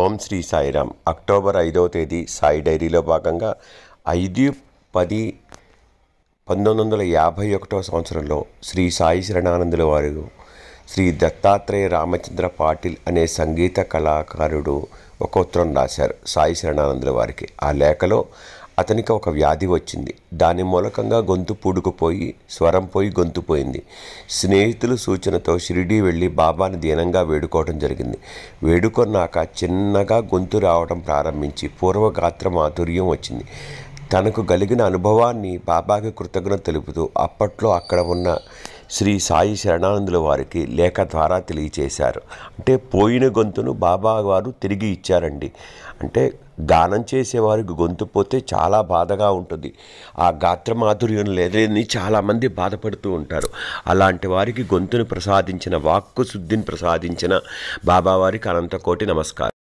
ఓం Shri Sairam October ఐదవ తేదీ సాయి డైరీలో భాగంగా ఐదు పది పంతొమ్మిది వందల యాభై ఒకటో సంవత్సరంలో శ్రీ సాయి శరణానందుల వారు శ్రీ దత్తాత్రేయ రామచంద్ర పాటిల్ అనే సంగీత కళాకారుడు ఒక ఉత్తరం రాశారు సాయి శరణానందుల వారికి ఆ లేఖలో అతనికి ఒక వ్యాధి వచ్చింది దాని మూలకంగా గొంతు పూడుకుపోయి స్వరం పోయి గొంతు పోయింది స్నేహితులు సూచనతో షిరిడి వెళ్ళి బాబాని దీనంగా వేడుకోవడం జరిగింది వేడుకొన్నాక చిన్నగా గొంతు రావడం ప్రారంభించి పూర్వగాత్ర మాధుర్యం వచ్చింది తనకు కలిగిన అనుభవాన్ని బాబాకి కృతజ్ఞత తెలుపుతూ అప్పట్లో అక్కడ ఉన్న శ్రీ సాయి శరణానందుల వారికి లేఖ ద్వారా తెలియచేశారు అంటే పోయిన గొంతును బాబా వారు తిరిగి ఇచ్చారండి అంటే గానం చేసేవారికి గొంతు పోతే చాలా బాధగా ఉంటుంది ఆ గాత్ర మాధుర్యం లేదని చాలామంది బాధపడుతూ ఉంటారు అలాంటి వారికి గొంతును ప్రసాదించిన వాక్కు శుద్ధిని ప్రసాదించిన బాబావారికి అనంతకోటి నమస్కారం